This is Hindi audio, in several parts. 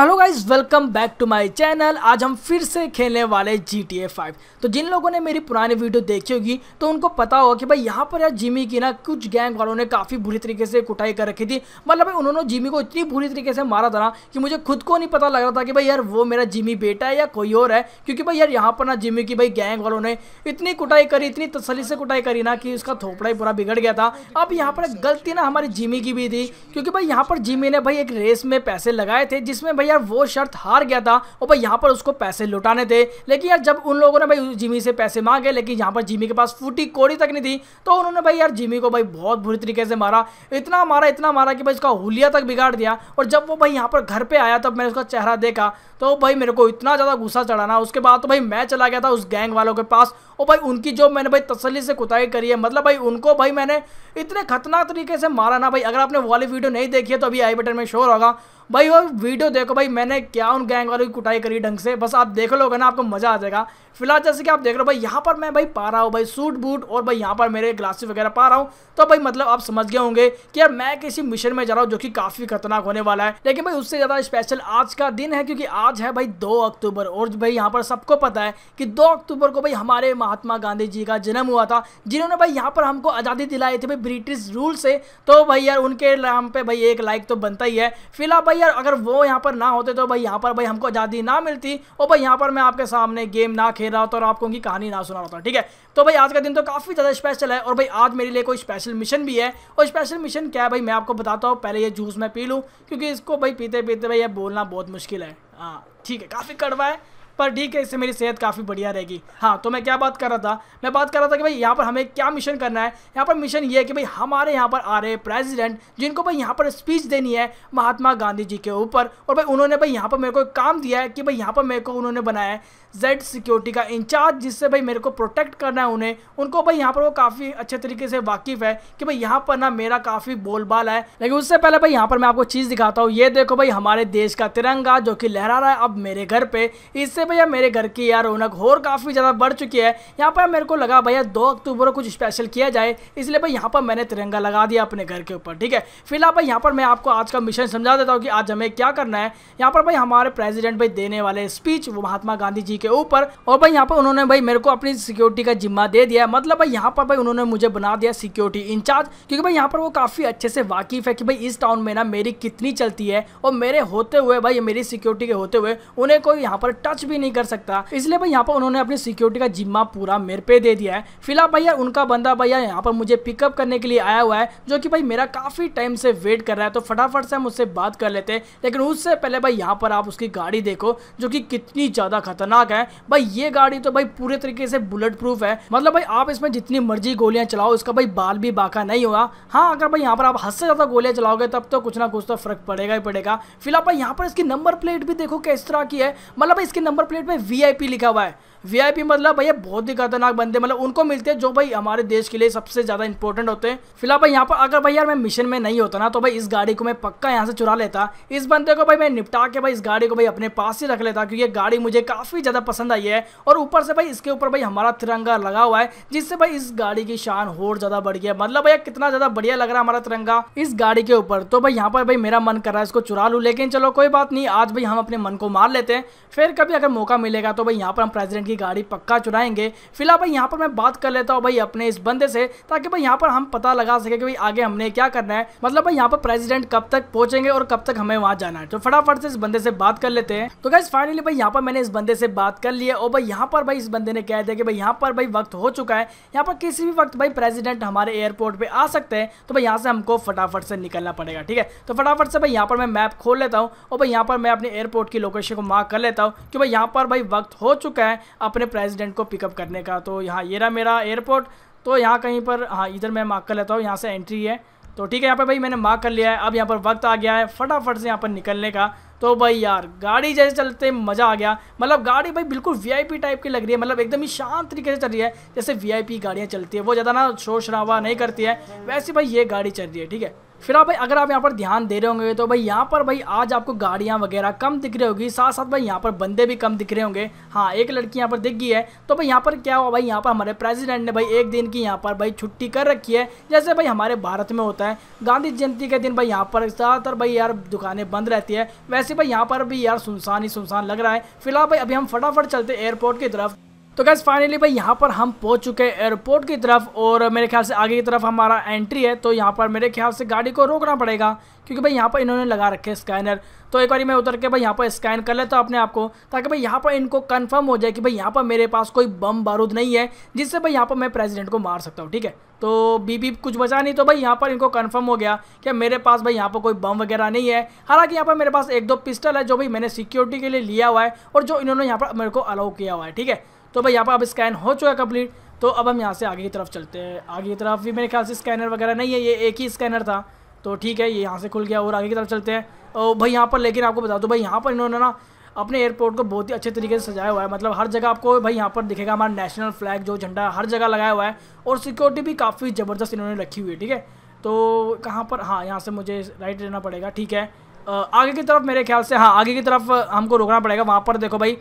hello guys welcome back to my channel आज हम फिर से खेलने वाले जी टी ए फाइव तो जिन लोगों ने मेरी पुरानी वीडियो देखी होगी तो उनको पता होगा कि भाई यहाँ पर यार जिमी की ना कुछ गैंग वालों ने काफ़ी बुरी तरीके से कुटाई कर रखी थी मतलब भाई उन्होंने जिमी को इतनी बुरी तरीके से मारा था ना कि मुझे खुद को नहीं पता लग रहा था कि भाई यार वो मेरा जिमी बेटा है या कोई और है क्योंकि भाई यार यहाँ पर ना जिमी की भाई गैंग वालों ने इतनी कुटाई करी इतनी तसली से कुटाई करी ना कि उसका थोपड़ा ही पूरा बिगड़ गया था अब यहाँ पर गलती ना हमारी जिमी की भी थी क्योंकि भाई यहाँ पर जिमी ने भाई एक रेस में पैसे लगाए थे जिसमें भाई यार वो शर्त हार गया था और भाई यहाँ पर उसको पैसे लुटाने थे लेकिन यार जब उन लोगों ने भाई जिमी से पैसे मांगे लेकिन यहाँ पर जिमी के पास फूटी कोड़ी तक नहीं थी तो उन्होंने भाई यार जिमी को भाई बहुत बुरी तरीके से मारा इतना मारा इतना मारा कि भाई उसका हुलिया तक बिगाड़ दिया और जब वो भाई यहाँ पर घर पर आया तब मैंने उसका चेहरा देखा तो भाई मेरे को इतना ज़्यादा गुस्सा चढ़ाना उसके बाद तो भाई मैं चला गया था उस गैंग वालों के पास और भाई उनकी जो मैंने भाई तसली से कुताई करी है मतलब भाई उनको भाई मैंने इतने खतरनाक तरीके से मारा ना भाई अगर आपने वाली वीडियो नहीं देखी है तो अभी आई बटन में शोर होगा भाई वो वीडियो देखो भाई मैंने क्या उन गैंग वालों की कुटाई करी ढंग से बस आप देख लोगे ना आपको मज़ा आ जाएगा फिलहाल जैसे कि आप देख रहे हो भाई यहाँ पर मैं भाई पा रहा हूँ भाई सूट बूट और भाई यहाँ पर मेरे ग्लासेस वगैरह पा रहा हूँ तो भाई मतलब आप समझ गए होंगे कि यार मैं किसी मिशन में जा रहा हूँ जो कि काफ़ी खतरनाक होने वाला है लेकिन भाई उससे ज़्यादा स्पेशल आज का दिन है क्योंकि आज है भाई दो अक्टूबर और भाई यहाँ पर सबको पता है कि दो अक्टूबर को भाई हमारे महात्मा गांधी जी का जन्म हुआ था जिन्होंने भाई यहाँ पर हमको आज़ादी दिलाई थी भाई ब्रिटिश रूल से तो भाई यार उनके नाम पे भाई एक लाइक तो बनता ही है फिलहाल भाई यार अगर वो यहाँ पर ना होते तो भाई यहाँ पर भाई हमको आज़ादी ना मिलती और भाई यहाँ पर मैं आपके सामने गेम ना खेल रहा होता और आपको उनकी कहानी ना सुना होता ठीक है तो भाई आज का दिन तो काफ़ी ज़्यादा स्पेशल है और भाई आज मेरे लिए कोई स्पेशल मिशन भी है और स्पेशल मिशन क्या है भाई मैं आपको बताता हूँ पहले ये जूस मैं पी लूँ क्योंकि इसको भाई पीते पीते भाई ये बोलना बहुत मुश्किल है हाँ ठीक है काफ़ी कड़वा है पर ठीक है इससे मेरी सेहत काफ़ी बढ़िया रहेगी हाँ तो मैं क्या बात कर रहा था मैं बात कर रहा था कि भाई यहाँ पर हमें क्या मिशन करना है यहाँ पर मिशन ये है कि भाई हमारे यहाँ पर आ रहे प्रेजिडेंट जिनको भाई यहाँ पर स्पीच देनी है महात्मा गांधी जी के ऊपर और भाई उन्होंने भाई यहाँ पर मेरे को काम दिया है कि भाई यहाँ पर मेरे को उन्होंने बनाया है जेड सिक्योरिटी का इंचार्ज जिससे भाई मेरे को प्रोटेक्ट करना है उन्हें उनको भाई यहाँ पर वो काफ़ी अच्छे तरीके से वाकिफ़ है कि भाई यहाँ पर ना मेरा काफ़ी बोलबाल है लेकिन उससे पहले भाई यहाँ पर मैं आपको चीज़ दिखाता हूँ ये देखो भाई हमारे देश का तिरंगा जो कि लहरा रहा है अब मेरे घर पे इससे भैया मेरे घर की यार रौनक और काफ़ी ज़्यादा बढ़ चुकी है यहाँ पर मेरे को लगा भैया दो अक्टूबर को कुछ स्पेशल किया जाए इसलिए भाई यहाँ पर मैंने तिरंगा लगा दिया अपने घर के ऊपर ठीक है फिलहाल भाई यहाँ पर मैं आपको आज का मिशन समझा देता हूँ कि आज हमें क्या करना है यहाँ पर भाई हमारे प्रेजिडेंट भाई देने वाले स्पीच वो महात्मा गांधी जी के ऊपर और भाई यहाँ पर उन्होंने भाई मेरे को अपनी सिक्योरिटी का जिम्मा दे दिया मतलब भाई यहाँ पर भाई उन्होंने मुझे बना दिया सिक्योरिटी इंचार्ज क्योंकि भाई यहाँ पर वो काफी अच्छे से वाकिफ है कि भाई इस टाउन में ना मेरी कितनी चलती है और मेरे होते हुए भाई मेरी सिक्योरिटी के होते हुए उन्हें कोई यहाँ पर टच भी नहीं कर सकता इसलिए भाई यहाँ पर उन्होंने अपनी सिक्योरिटी का जिम्मा पूरा मेरे पे दे दिया है फिलहाल भैया उनका बंदा भैया यहाँ पर मुझे पिकअप करने के लिए आया हुआ है जो कि भाई मेरा काफी टाइम से वेट कर रहा है तो फटाफट से हम उससे बात कर लेते हैं लेकिन उससे पहले भाई यहाँ पर आप उसकी गाड़ी देखो जो कि कितनी ज़्यादा खतरनाक खतरनाक है भाई ये गाड़ी तो भाई पूरे तरीके से बुलेट प्रूफ है मतलब भाई आप इसमें जितनी मर्जी गोलियां चलाओ इसका भाई बाल भी बाका नहीं होगा हाँ अगर भाई यहाँ पर आप हद से ज़्यादा गोलियां चलाओगे तब तो कुछ ना कुछ तो फर्क पड़ेगा ही पड़ेगा फिलहाल भाई यहाँ पर इसकी नंबर प्लेट भी देखो किस तरह की है मतलब भाई इसकी नंबर प्लेट में वी लिखा हुआ है वीआईपी मतलब भैया बहुत ही खतरनाक बंदे मतलब उनको मिलते हैं जो भाई हमारे देश के लिए सबसे ज़्यादा इंपॉर्टेंट होते हैं फिलहाल भाई यहाँ पर अगर भाई यार मैं मिशन में नहीं होता ना तो भाई इस गाड़ी को मैं पक्का यहाँ से चुरा लेता इस बंदे को भाई मैं निपटा के भाई इस गाड़ी को भाई अपने पास ही रख लेता क्योंकि गाड़ी मुझे काफ़ी ज़्यादा पसंद आई है और ऊपर से भाई इसके ऊपर भाई हमारा तिरंगा लगा हुआ है जिससे भाई इस गाड़ी की शान और ज़्यादा बढ़ गया मतलब भैया कितना ज़्यादा बढ़िया लग रहा है हमारा तिरंगा इस गाड़ी के ऊपर तो भाई यहाँ पर भाई मेरा मन कर रहा है इसको चुरा लू लेकिन चलो कोई बात नहीं आज भाई हम अपने मन को मार लेते हैं फिर कभी अगर मौका मिलेगा तो भाई यहाँ पर हम प्रेजिडेंट की गाड़ी पक्का चुराएंगे फिलहाल भाई यहाँ पर मैं बात कर लेता हूँ भाई अपने इस बंदे से ताकि भाई यहाँ पर हम पता लगा सके कि भाई आगे हमने क्या करना है मतलब भाई यहाँ पर प्रेसिडेंट कब तक पहुंचेंगे और कब तक हमें वहाँ जाना है तो फटाफट से इस बंदे से बात कर लेते हैं तो गाइज फाइनली भाई यहाँ पर मैंने इस बंदे से बात कर लिया और भाई यहाँ पर भाई इस बंदे ने कह दिया कि भाई यहाँ पर भाई वक्त हो चुका है यहाँ पर किसी भी वक्त भाई प्रेजिडेंट हमारे एयरपोर्ट पर आ सकते हैं तो भाई यहाँ से हमको फटाफट से निकलना पड़ेगा ठीक है तो फटाफट से भाई यहाँ पर मैं मैप खोल लेता हूँ और भाई यहाँ पर मैं अपने एयरपोर्ट की लोकेशन को मार्क कर लेता हूँ कि भाई यहाँ पर भाई वक्त हो चुका है अपने प्रेसिडेंट को पिकअप करने का तो यहाँ ये रहा मेरा एयरपोर्ट तो यहाँ कहीं पर हाँ इधर मैं मार्क कर लेता हूँ यहाँ से एंट्री है तो ठीक है यहाँ पर भाई मैंने मार्क कर लिया है अब यहाँ पर वक्त आ गया है फटाफट से यहाँ पर निकलने का तो भाई यार गाड़ी जैसे चलते मज़ा आ गया मतलब गाड़ी भाई बिल्कुल वीआईपी टाइप की लग रही है मतलब एकदम ही शांत तरीके से चल रही है जैसे वीआईपी गाड़ियाँ चलती है वो ज़्यादा ना शोर शराबा नहीं करती है वैसे भाई ये गाड़ी चल रही है ठीक है फिर आप भाई अगर आप यहाँ पर ध्यान दे रहे होंगे तो भाई यहाँ पर भाई आज आपको गाड़ियाँ वगैरह कम दिख रही होगी साथ साथ भाई यहाँ पर बंदे भी कम दिख रहे होंगे हाँ एक लड़की यहाँ पर दिख गई है तो भाई यहाँ पर क्या हुआ भाई यहाँ पर हमारे प्रेसिडेंट ने भाई एक दिन की यहाँ पर भाई छुट्टी कर रखी है जैसे भाई हमारे भारत में होता है गांधी जयंती के दिन भाई यहाँ पर ज़्यादातर भाई यार दुकानें बंद रहती है वैसे भाई यहाँ पर भी यार सुनसान ही सुनसान लग रहा है फिलहाल भाई अभी हम फटाफट चलते एयरपोर्ट की तरफ तो गैस फाइनली भाई यहाँ पर हम पहुँच चुके हैं एयरपोर्ट की तरफ और मेरे ख्याल से आगे की तरफ हमारा एंट्री है तो यहाँ पर मेरे ख्याल से गाड़ी को रोकना पड़ेगा क्योंकि भाई यहाँ पर इन्होंने लगा रखे स्कैनर तो एक बार मैं उतर के भाई यहाँ पर स्कैन कर लेता हूँ अपने आप को ताकि भाई यहाँ पर इनको कन्फर्म हो जाए कि भाई यहाँ पर मेरे पास कोई बम बारूद नहीं है जिससे भाई यहाँ पर मैं प्रेजिडेंट को मार सकता हूँ ठीक है तो बीबी कुछ बचा नहीं तो भाई यहाँ पर इनको कन्फर्म हो गया कि मेरे पास भाई यहाँ पर कोई बम वगैरह नहीं है हालांकि यहाँ पर मेरे पास एक दो पिस्टल है जो भाई मैंने सिक्योरिटी के लिए लिया हुआ है और जो इन्होंने यहाँ पर मेरे को अलाउ किया हुआ है ठीक है तो भाई यहाँ पर अब स्कैन हो चुका है कम्प्लीट तो अब हम यहाँ से आगे की तरफ चलते हैं आगे की तरफ भी मेरे ख्याल से स्कैनर वगैरह नहीं है ये एक ही स्कैनर था तो ठीक है ये यहाँ से खुल गया और आगे की तरफ चलते हैं और भाई यहाँ पर लेकिन आपको बता दो तो भाई यहाँ पर इन्होंने ना अपने एयरपोर्ट को बहुत ही अच्छे तरीके से सजाया हुआ है मतलब हर जगह आपको भाई यहाँ पर दिखेगा हमारा नेशनल फ्लैग जो झंडा हर जगह लगाया हुआ है और सिक्योरिटी भी काफ़ी ज़बरदस्त इन्होंने रखी हुई है ठीक है तो कहाँ पर हाँ यहाँ से मुझे राइट लेना पड़ेगा ठीक है आगे की तरफ मेरे ख्याल से हाँ आगे की तरफ हमको रोकना पड़ेगा वहाँ पर देखो भाई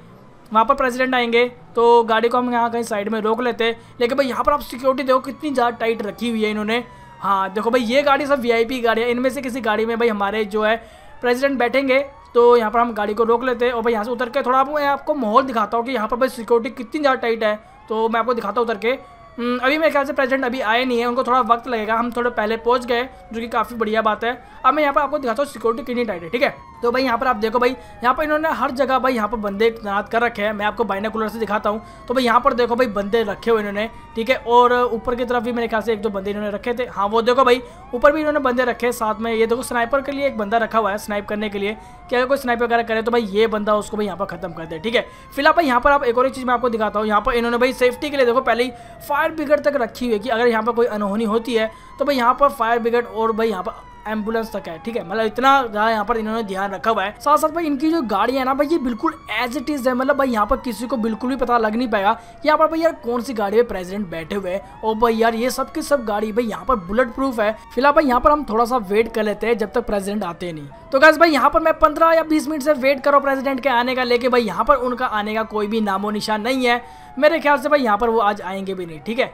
वहाँ पर प्रेसिडेंट आएंगे तो गाड़ी को हम यहाँ कहीं साइड में रोक लेते लेकिन भाई यहाँ पर आप सिक्योरिटी देखो कितनी ज़्यादा टाइट रखी हुई है इन्होंने हाँ देखो भाई ये गाड़ी सब वीआईपी गाड़ी है इनमें से किसी गाड़ी में भाई हमारे जो है प्रेसिडेंट बैठेंगे तो यहाँ पर हम गाड़ी को रोक लेते हैं और भाई यहाँ से उतर के थोड़ा मैं आपको माहौल दिखाता हूँ कि यहाँ पर भाई सिक्योरिटी कितनी ज़्यादा टाइट है तो मैं आपको दिखाता हूँ उतर के हम्म, अभी मेरे ख्याल से प्रेजिडेंट अभी आए नहीं है उनको थोड़ा वक्त लगेगा हम थोड़े पहले पहुँच गए जो कि काफ़ी बढ़िया बात है अब मैं यहाँ पर आपको दिखाता हूँ सिक्योरिटी कितनी टाइट है ठीक है तो भाई यहाँ पर आप देखो भाई यहाँ पर इन्होंने हर जगह भाई यहाँ पर बंदे तैनात कर रखे हैं मैं आपको बाइनाकुलर से दिखाता हूँ तो भाई यहाँ पर देखो भाई बंदे रखे हुए इन्होंने ठीक है और ऊपर की तरफ भी मेरे ख्याल से एक दो बंदे इन्होंने रखे थे हाँ वो देखो भाई ऊपर भी इन्होंने बंदे रखे साथ में ये देखो स्नाइपर के लिए एक बंदा रखा हुआ है स्नाइप करने के लिए कि अगर कोई स्नाइप वगैरह करे तो भाई ये बंदा उसको भाई यहाँ पर खत्म कर दे ठीक है फिलहाल भाई यहाँ पर आप एक और चीज़ मैं आपको दिखाता हूँ यहाँ पर इन्होंने भाई सेफ्टी के लिए देखो पहले ही फायर ब्रिगेड तक रखी हुई है कि अगर यहाँ पर कोई अनहोनी होती है तो भाई यहाँ पर फायर ब्रिगेड और भाई यहाँ पर एम्बुलेंस तक है ठीक है मतलब इतना ज्यादा यहाँ पर इन्होंने ध्यान रखा हुआ है साथ साथ भाई इनकी जो गाड़ी है ना भाई ये बिल्कुल एज इट इज है मतलब भाई यहाँ पर किसी को बिल्कुल भी पता लग नहीं पाएगा यहाँ पर भाई यार कौन सी गाड़ी में प्रेसिडेंट बैठे हुए हैं और भाई यार ये सब की सब गाड़ी भाई यहाँ पर बुलेट प्रूफ है फिलहाल भाई यहाँ पर हम थोड़ा सा वेट कर लेते हैं जब तक प्रेजिडेंट आते नहीं तो गैस भाई यहाँ पर मैं पंद्रह या बीस मिनट से वेट करो प्रेजिडेंट के आने का लेके भाई यहाँ पर उनका आने का कोई भी नामो निशान नहीं है मेरे ख्याल से भाई यहाँ पर वो आज आएंगे भी नहीं ठीक है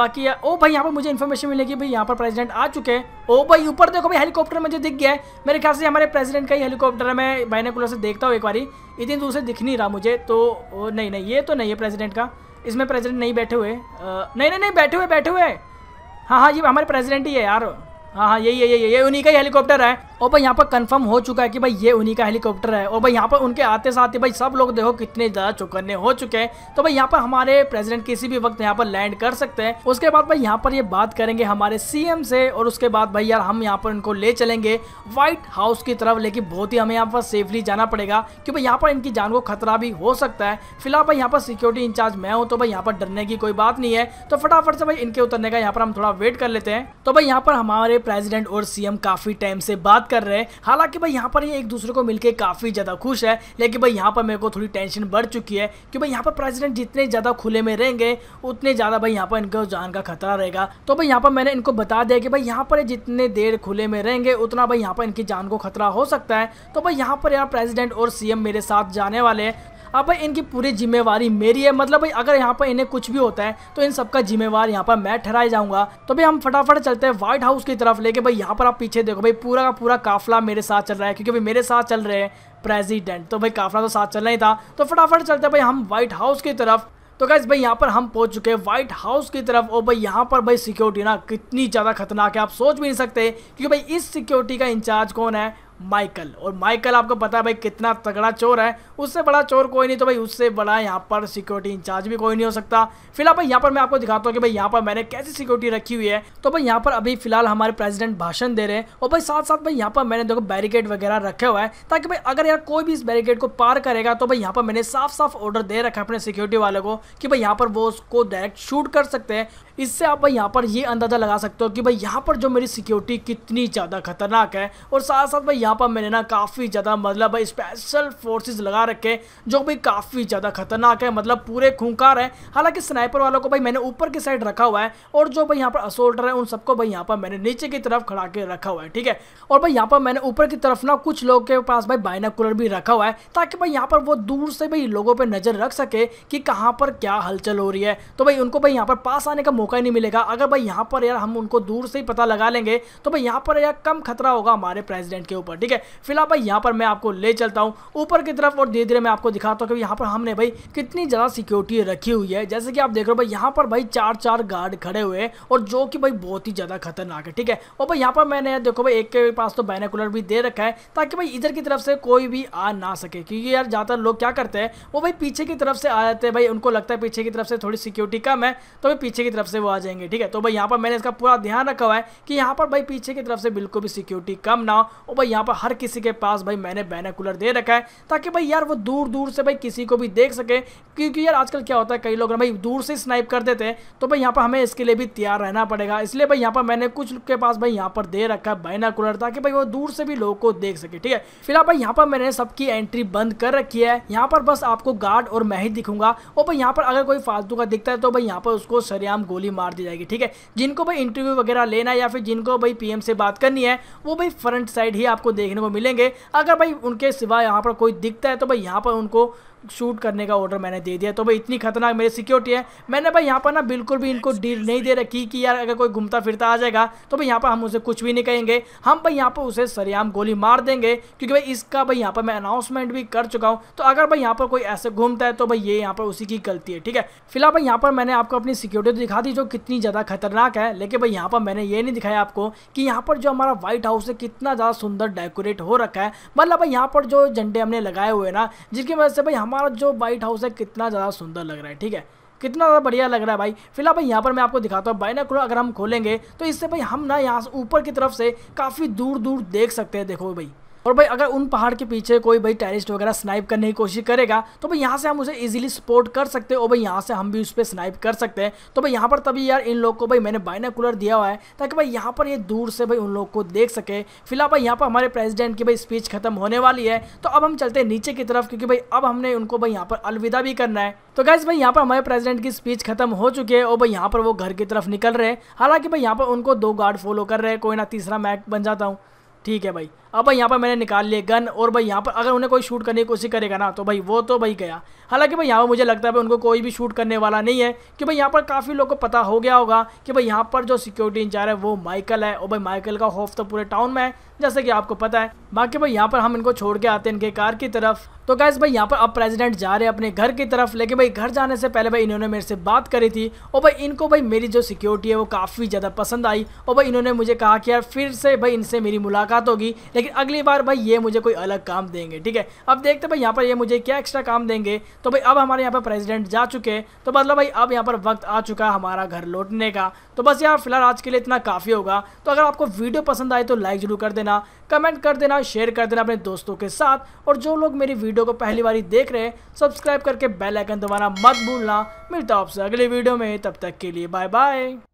बाकी ओ भाई यहाँ पर मुझे इन्फॉर्मेशन मिलेगी भाई यहाँ यहाँ पर प्रेसिडेंट आ चुके हैं ओ भाई ऊपर देखो भाई हेलीकॉप्टर मुझे दिख गया है मेरे ख्याल से हमारे प्रेसिडेंट का ही हेलीकॉप्टर है मैं कुलर से देखता हूँ एक बारी इतनी दूर से दिख नहीं रहा मुझे तो नहीं नहीं ये तो नहीं है प्रेसिडेंट का इसमें प्रेसिडेंट नहीं बैठे हुए नहीं नहीं नहीं बैठे हुए बैठे हुए हाँ हाँ ये हमारे प्रेजिडेंट ही है यार हाँ हाँ यही है यही ये उन्हीं का ही हेलीकॉप्टर है और भाई यहाँ पर कंफर्म हो चुका है कि भाई ये उन्हीं का हेलीकॉप्टर है और भाई यहाँ पर उनके आते साथ ही भाई सब लोग देखो कितने ज़्यादा चौकन्ने हो चुके हैं तो भाई यहाँ पर हमारे प्रेसिडेंट किसी भी वक्त यहाँ पर लैंड कर सकते हैं उसके बाद भाई यहाँ पर ये बात करेंगे हमारे सीएम से और उसके बाद भाई यार हम यहाँ पर इनको ले चलेंगे व्हाइट हाउस की तरफ लेकिन बहुत ही हमें यहाँ पर सेफली जाना पड़ेगा क्योंकि यहाँ पर इनकी जान को खतरा भी हो सकता है फिलहाल भाई यहाँ पर सिक्योरिटी इंचार्ज मैं हूँ तो भाई यहाँ पर डरने की कोई बात नहीं है तो फटाफट से भाई इनके उतरने का यहाँ पर हम थोड़ा वेट कर लेते हैं तो भाई यहाँ पर हमारे प्रेसिडेंट और सीएम काफी टाइम से बात कर रहे हैं हालांकि भाई यहाँ पर ये एक दूसरे को मिलकर काफ़ी ज़्यादा खुश है लेकिन भाई यहाँ पर मेरे को थोड़ी टेंशन बढ़ चुकी है कि भाई यहाँ पर प्रेसिडेंट जितने ज़्यादा खुले में रहेंगे उतने ज़्यादा भाई यहाँ पर इनको जान का खतरा रहेगा तो भाई यहाँ पर मैंने इनको बता दिया कि भाई यहाँ पर जितने देर खुले में रहेंगे उतना भाई यहाँ पर इनकी जान को खतरा हो सकता है तो भाई यहाँ पर यार प्रेजिडेंट और सीएम मेरे साथ जाने वाले हैं अब हाँ भाई इनकी पूरी जिम्मेवारी मेरी है मतलब भाई अगर यहाँ पर इन्हें कुछ भी होता है तो इन सबका जिम्मेवार यहाँ पर मैं ठहराया जाऊंगा तो भाई हम फटाफट चलते हैं व्हाइट हाउस की तरफ लेके भाई यहाँ पर आप पीछे देखो भाई पूरा का पूरा काफिला मेरे साथ चल रहा है क्योंकि भाई मेरे साथ चल रहे हैं प्रेजिडेंट तो भाई काफ़िला तो साथ चलना ही था तो फटाफट चलते भाई हम व्हाइट हाउस की तरफ तो कैसे भाई यहाँ पर हम पहुँच चुके हैं व्हाइट हाउस की तरफ और भाई यहाँ पर भाई सिक्योरिटी ना कितनी ज़्यादा खतरनाक है आप सोच भी नहीं सकते क्योंकि भाई इस सिक्योरिटी का इंचार्ज कौन है माइकल और माइकल आपको पता है भाई कितना तगड़ा चोर है उससे बड़ा चोर कोई नहीं तो भाई उससे बड़ा यहाँ पर सिक्योरिटी इंचार्ज भी कोई नहीं हो सकता फिलहाल भाई यहाँ पर मैं आपको दिखाता हूँ कि भाई यहाँ पर मैंने कैसी सिक्योरिटी रखी हुई है तो भाई यहाँ पर अभी फिलहाल हमारे प्रेसिडेंट भाषण दे रहे हैं और भाई साथ साथ भाई यहाँ पर मैंने देखो बैरिकेड वगैरह रखे हुआ है ताकि भाई अगर यार कोई भी इस बैरिकेड को पार करेगा तो भाई यहाँ पर मैंने साफ साफ ऑर्डर दे रखा है अपने सिक्योरिटी वाले को कि भाई यहाँ पर वो उसको डायरेक्ट शूट कर सकते हैं इससे आप भाई यहाँ पर ये अंदाजा लगा सकते हो कि भाई यहाँ पर जो मेरी सिक्योरिटी कितनी ज़्यादा खतरनाक है और साथ साथ भाई यहाँ पर मैंने ना काफ़ी ज़्यादा मतलब स्पेशल फोर्सेस लगा रखे हैं जो भी काफ़ी ज़्यादा खतरनाक है मतलब पूरे खूंखार हैं हालांकि स्नाइपर वालों को भाई मैंने ऊपर की साइड रखा हुआ है और जो भाई यहाँ पर असोल्टर है उन सबको भाई यहाँ पर मैंने नीचे की तरफ खड़ा के रखा हुआ है ठीक है और भाई यहाँ पर मैंने ऊपर की तरफ ना कुछ लोगों के पास भाई बाइनाकुलर भी रखा हुआ है ताकि भाई यहाँ पर वो दूर से भाई लोगों पर नज़र रख सके कि कहाँ पर क्या हलचल हो रही है तो भाई उनको भाई यहाँ पर पास आने का मौका ही नहीं मिलेगा अगर भाई यहाँ पर यार हम उनको दूर से ही पता लगा लेंगे तो भाई यहाँ पर यार कम खतरा होगा हमारे प्रेसिडेंट के ऊपर होगा ठीक है फिलहाल भाई यहाँ पर मैं आपको ले चलता हूँ ऊपर की तरफ और धीरे धीरे मैं आपको दिखाता हूँ कि यहाँ पर हमने भाई कितनी ज़्यादा सिक्योरिटी रखी हुई है जैसे कि आप देख रहे हो भाई यहाँ पर भाई चार चार गार्ड खड़े हुए हैं और जो कि भाई बहुत ही ज़्यादा खतरनाक है ठीक है और भाई यहाँ पर मैंने देखो भाई एक के पास तो बैनाकुलर भी दे रखा है ताकि भाई इधर की तरफ से कोई भी आ ना सके क्योंकि यार ज़्यादातर लोग क्या करते हैं वो भाई पीछे की तरफ से आ जाते हैं भाई उनको लगता है पीछे की तरफ से थोड़ी सिक्योरिटी कम है तो भाई पीछे की तरफ से वो आ जाएंगे ठीक है तो भाई यहाँ पर मैंने इसका पूरा ध्यान रखा हुआ है कि यहाँ पर भाई पीछे की तरफ से बिल्कुल भी सिक्योरिटी कम ना हो और भाई यहाँ पर हर किसी के पास भाई मैंने बैनाकुलर दे रखा है ताकि भाई यार वो दूर दूर से भाई किसी को भी देख सके क्योंकि यार आजकल क्या होता है कई लोग भाई दूर से स्नाइप कर देते हैं तो भाई यहाँ पर हमें इसके लिए भी तैयार रहना पड़ेगा इसलिए भाई यहाँ पर मैंने कुछ के पास भाई यहाँ पर दे रखा है बैनाकुलर ताकि भाई वो दूर से भी लोगों को देख सके ठीक है फिलहाल भाई यहाँ पर मैंने सबकी एंट्री बंद कर रखी है यहाँ पर बस आपको गार्ड और मैं ही दिखूंगा और भाई यहाँ पर अगर कोई फालतू का दिखता है तो भाई यहाँ पर उसको सरेआम गोली मार दी जाएगी ठीक है जिनको भाई इंटरव्यू वगैरह लेना है या फिर जिनको भाई पीएम से बात करनी है वो भाई फ्रंट साइड ही आपको देखने को मिलेंगे अगर भाई उनके सिवा यहाँ पर कोई दिखता है तो भाई यहाँ पर उनको शूट करने का ऑर्डर मैंने दे दिया तो भाई इतनी खतरनाक मेरी सिक्योरिटी है मैंने भाई यहाँ पर ना बिल्कुल भी इनको डील नहीं दे रखी कि यार अगर कोई घूमता फिरता आ जाएगा तो भाई यहाँ पर हम उसे कुछ भी नहीं कहेंगे हम भाई यहाँ पर उसे सरेआम गोली मार देंगे क्योंकि भाई इसका भाई यहाँ पर मैं अनाउंसमेंट भी कर चुका हूँ तो अगर भाई यहाँ पर कोई ऐसे घूमता है तो भाई ये यहाँ पर उसी की गलती है ठीक है फिलहाल भाई यहाँ पर मैंने आपको अपनी सिक्योरिटी दिखा दी जो कितनी ज़्यादा खतरनाक है लेकिन भाई यहाँ पर मैंने ये नहीं दिखाया आपको कि यहाँ पर जो हमारा व्हाइट हाउस है कितना ज़्यादा सुंदर डेकोरेट हो रखा है मतलब भाई यहाँ पर जो झंडे हमने लगाए हुए ना जिसकी वजह से भाई हम हमारा जो वाइट हाउस है कितना ज़्यादा सुंदर लग रहा है ठीक है कितना ज़्यादा बढ़िया लग रहा है भाई फिलहाल भाई यहाँ पर मैं आपको दिखाता हूँ बाइना क्रो अगर हम खोलेंगे तो इससे भाई हम ना यहाँ से ऊपर की तरफ से काफ़ी दूर दूर देख सकते हैं देखो भाई और भाई अगर उन पहाड़ के पीछे कोई भाई टेरिस्ट वगैरह स्नाइप करने की कोशिश करेगा तो भाई यहाँ से हम उसे ईजिली सपोर्ट कर सकते हैं और भाई यहाँ से हम भी उस पर स्नाइप कर सकते हैं तो भाई यहाँ पर तभी यार इन लोग को भाई मैंने बाइनाकुलर दिया हुआ है ताकि भाई यहाँ पर ये दूर से भाई उन लोग को देख सके फिलहाल भाई यहाँ पर हमारे प्रेजिडेंट की भाई स्पीच खत्म होने वाली है तो अब हम चलते हैं नीचे की तरफ क्योंकि भाई अब हमने उनको भाई यहाँ पर अलविदा भी करना है तो गैस भाई यहाँ पर हमारे प्रेसिडेंट की स्पीच खत्म हो चुकी है और भाई यहाँ पर वो घर की तरफ निकल रहे हैं हालांकि भाई यहाँ पर उनको दो गार्ड फॉलो कर रहे हैं कोई ना तीसरा मैक बन जाता हूँ ठीक है भाई अब भाई यहाँ पर मैंने निकाल लिए गन और भाई यहाँ पर अगर उन्हें कोई शूट करने की कोशिश करेगा ना तो भाई वो तो भाई गया हालांकि भाई यहाँ पर मुझे लगता है भाई उनको कोई भी शूट करने वाला नहीं है कि भाई यहाँ पर काफ़ी लोग को पता हो गया होगा कि भाई यहाँ पर जो सिक्योरिटी इंचार्ज है वो माइकल है और भाई माइकल का खौफ तो पूरे टाउन में है जैसे कि आपको पता है बाकी भाई यहाँ पर हम इनको छोड़ के आते हैं इनके कार की तरफ तो गैस भाई यहाँ पर अब प्रेसिडेंट जा रहे हैं अपने घर की तरफ लेकिन भाई घर जाने से पहले भाई इन्होंने मेरे से बात करी थी और भाई इनको भाई मेरी जो सिक्योरिटी है वो काफ़ी ज़्यादा पसंद आई और भाई इन्होंने मुझे कहा कि यार फिर से भाई इनसे मेरी मुलाकात होगी लेकिन अगली बार भाई ये मुझे कोई अलग काम देंगे ठीक है अब देखते भाई यहाँ पर ये मुझे क्या एक्स्ट्रा काम देंगे तो भाई अब हमारे यहाँ पर प्रेजिडेंट जा चुके हैं तो मतलब भाई अब यहाँ पर वक्त आ चुका है हमारा घर लौटने का तो बस यार फिलहाल आज के लिए इतना काफ़ी होगा तो अगर आपको वीडियो पसंद आए तो लाइक जरूर कर देना देना कमेंट कर देना शेयर कर देना अपने दोस्तों के साथ और जो लोग मेरी वीडियो को पहली बार देख रहे हैं सब्सक्राइब करके बेल आइकन दबाना मत भूलना मिलता आपसे अगले वीडियो में तब तक के लिए बाय बाय